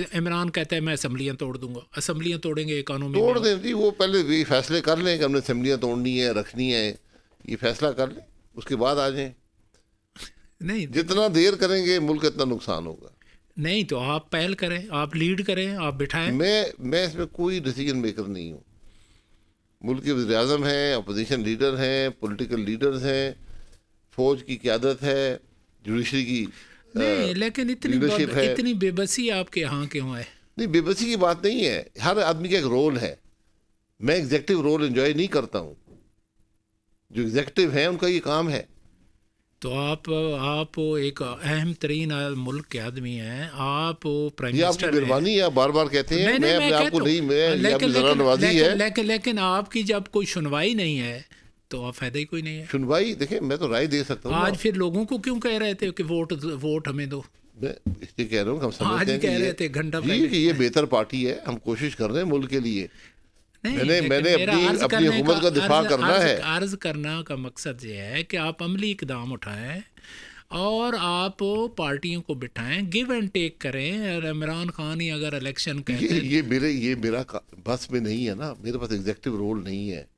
इमरान कहते हैं मैं असम्बलियाँ तोड़ दूंगा असम्बलियाँ तोड़ेंगे इकानोमी तोड़ दें जी वो पहले भी फैसले कर लें कि हमने असम्बलियाँ तोड़नी है रखनी है ये फैसला कर लें उसके बाद आ जाएं नहीं जितना देर करेंगे मुल्क इतना नुकसान होगा नहीं तो आप पहल करें आप लीड करें आप बिठाएं मैं मैं इसमें कोई डिसीजन मेकर नहीं हूँ मुल्क के वजी अजम हैं अपोजिशन लीडर हैं पोलिटिकल लीडर्स हैं फ़ौज की क्यादत है जुडिशरी की नहीं लेकिन इतनी है इतनी बेबसी आपके यहाँ क्यों है नहीं बेबसी की बात नहीं है हर आदमी का एक रोल है मैं एग्जेक्टिव रोल एंजॉय नहीं करता हूँ जो एग्जेक्टिव है उनका ये काम है तो आप आप एक अहम तरीन मुल्क के आदमी हैं आप प्राइम मिनिस्टर मेहरबानी आप बार बार कहते हैं मैं, मैं, मैं आपको तो, नहीं मैं लेकिन, लेकिन, लेकिन, लेकिन आपकी जब कोई सुनवाई नहीं है तो आप फायदा ही कोई नहीं है सुनवाई देखिए मैं तो राय दे सकता हूँ आज फिर लोगों को क्यों कह रहे थे कि वोट वोट हमें दो मैं इसलिए कह रहा हूँ हम समझते हैं कह रहे थे घंटा जी कि ये बेहतर पार्टी है हम कोशिश कर रहे हैं मुल्क के लिए मैंने मैंने अपनी अपनी हुकूमत का दिफा अर्ज, करना है अर्ज करना का मकसद ये है कि आप अमली इकदाम उठाएं और आप पार्टियों को बिठाएं गिव एंड टेक करें इमरान खान ही अगर इलेक्शन ये, ये मेरे ये मेरा बस में नहीं है ना मेरे पास एग्जेक्टिव रोल नहीं है